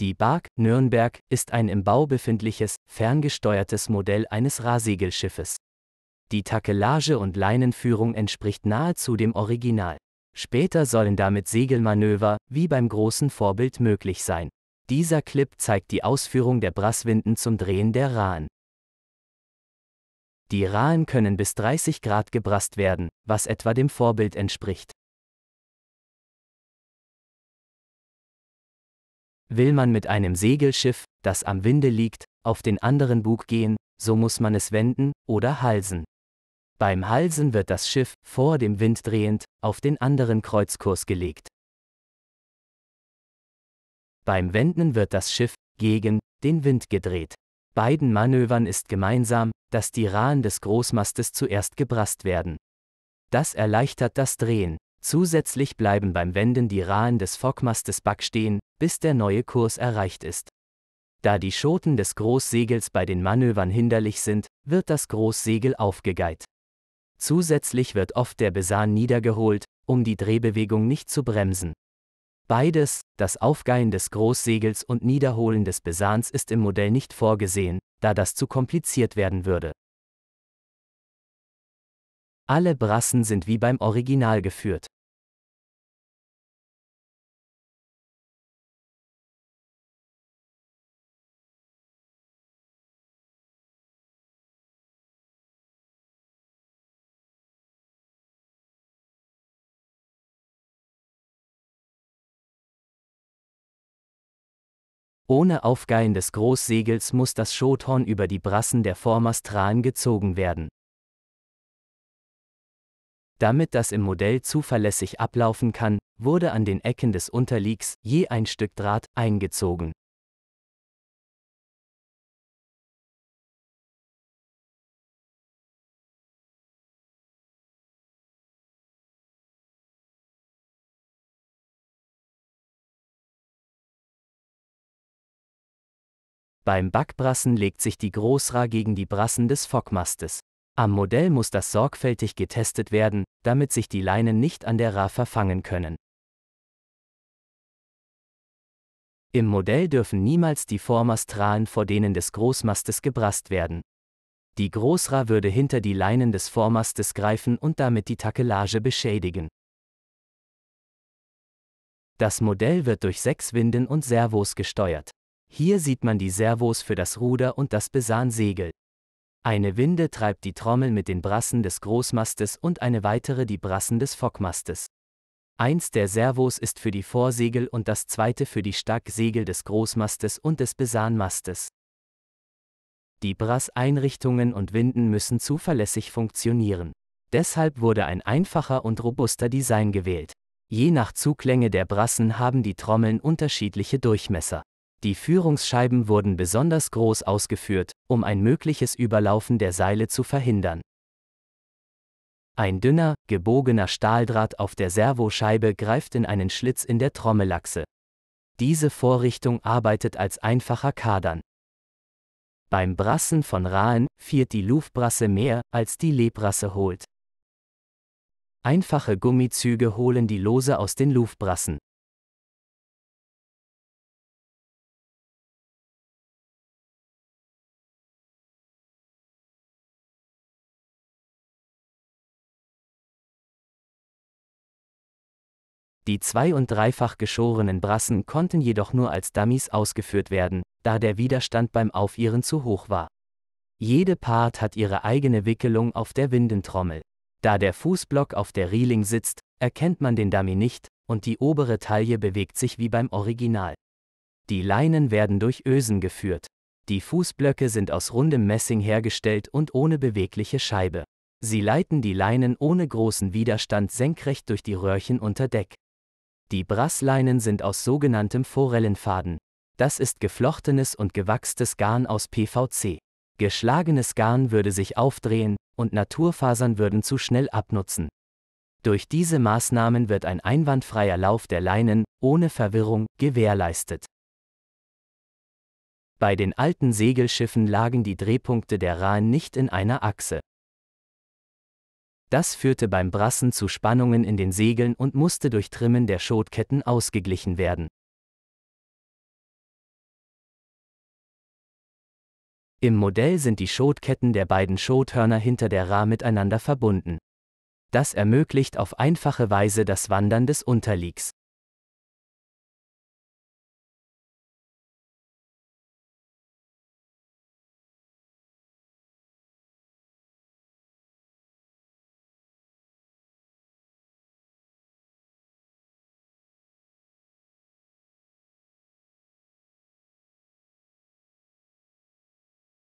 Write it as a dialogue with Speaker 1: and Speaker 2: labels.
Speaker 1: Die Bark
Speaker 2: Nürnberg ist ein im Bau befindliches, ferngesteuertes Modell eines Rahsegelschiffes. Die Takelage und Leinenführung entspricht nahezu dem Original. Später sollen damit Segelmanöver, wie beim großen Vorbild möglich sein. Dieser Clip zeigt die Ausführung der Brasswinden zum Drehen der Rahen. Die Rahen können bis 30 Grad gebrast werden, was etwa dem Vorbild entspricht.
Speaker 3: Will man mit einem
Speaker 2: Segelschiff, das am Winde liegt, auf den anderen Bug gehen, so muss man es wenden oder halsen. Beim Halsen wird das Schiff, vor dem Wind drehend, auf den anderen Kreuzkurs gelegt. Beim Wenden wird das Schiff, gegen, den Wind gedreht. Beiden Manövern ist gemeinsam, dass die Rahen des Großmastes zuerst gebrast werden. Das erleichtert das Drehen. Zusätzlich bleiben beim Wenden die Rahen des Fockmastes backstehen, bis der neue Kurs erreicht ist. Da die Schoten des Großsegels bei den Manövern hinderlich sind, wird das Großsegel aufgegeiht. Zusätzlich wird oft der Besan niedergeholt, um die Drehbewegung nicht zu bremsen. Beides, das Aufgeihen des Großsegels und Niederholen des Besans ist im Modell nicht vorgesehen, da das zu kompliziert werden würde.
Speaker 1: Alle Brassen sind wie beim Original geführt.
Speaker 3: Ohne
Speaker 2: Aufgeilen des Großsegels muss das Schothorn über die Brassen der Vormastralen gezogen werden. Damit das im Modell zuverlässig
Speaker 1: ablaufen kann, wurde an den Ecken des Unterliegs je ein Stück Draht eingezogen Beim Backbrassen legt sich die Großra gegen die Brassen des Fockmastes.
Speaker 2: Am Modell muss das sorgfältig getestet werden, damit sich die Leinen nicht an der Ra verfangen
Speaker 3: können. Im Modell dürfen niemals
Speaker 2: die Vormastrahlen vor denen des Großmastes gebrast werden. Die Großra würde hinter die Leinen des Vormastes greifen und damit die Takelage beschädigen. Das Modell wird durch sechs Winden und Servos gesteuert. Hier sieht man die Servos für das Ruder und das Besahnsegel. Eine Winde treibt die Trommel mit den Brassen des Großmastes und eine weitere die Brassen des Fockmastes. Eins der Servos ist für die Vorsegel und das zweite für die Stacksegel des Großmastes und des Besanmastes. Die Brasseinrichtungen und Winden müssen zuverlässig funktionieren. Deshalb wurde ein einfacher und robuster Design gewählt. Je nach Zuglänge der Brassen haben die Trommeln unterschiedliche Durchmesser. Die Führungsscheiben wurden besonders groß ausgeführt, um ein mögliches Überlaufen der Seile zu verhindern. Ein dünner, gebogener Stahldraht auf der Servoscheibe greift in einen Schlitz in der Trommelachse. Diese Vorrichtung arbeitet als einfacher Kadern. Beim Brassen von Rahen viert die Luftbrasse mehr, als die Lebrasse holt. Einfache Gummizüge holen die
Speaker 1: Lose aus den Luftbrassen. Die zwei- und dreifach geschorenen Brassen konnten jedoch nur als Dummies ausgeführt
Speaker 2: werden, da der Widerstand beim Aufirren zu hoch war. Jede Part hat ihre eigene Wickelung auf der Windentrommel. Da der Fußblock auf der Rieling sitzt, erkennt man den Dummy nicht, und die obere Taille bewegt sich wie beim Original. Die Leinen werden durch Ösen geführt. Die Fußblöcke sind aus rundem Messing hergestellt und ohne bewegliche Scheibe. Sie leiten die Leinen ohne großen Widerstand senkrecht durch die Röhrchen unter Deck. Die Brassleinen sind aus sogenanntem Forellenfaden. Das ist geflochtenes und gewachstes Garn aus PVC. Geschlagenes Garn würde sich aufdrehen, und Naturfasern würden zu schnell abnutzen. Durch diese Maßnahmen wird ein einwandfreier Lauf der Leinen, ohne Verwirrung, gewährleistet. Bei den alten Segelschiffen lagen die Drehpunkte der Rahen nicht in einer Achse. Das führte beim Brassen zu Spannungen in den Segeln und musste
Speaker 3: durch Trimmen der Schotketten ausgeglichen werden.
Speaker 2: Im Modell sind die Schotketten der beiden Schothörner hinter der Ra miteinander verbunden. Das ermöglicht auf einfache Weise das Wandern
Speaker 1: des Unterliegs.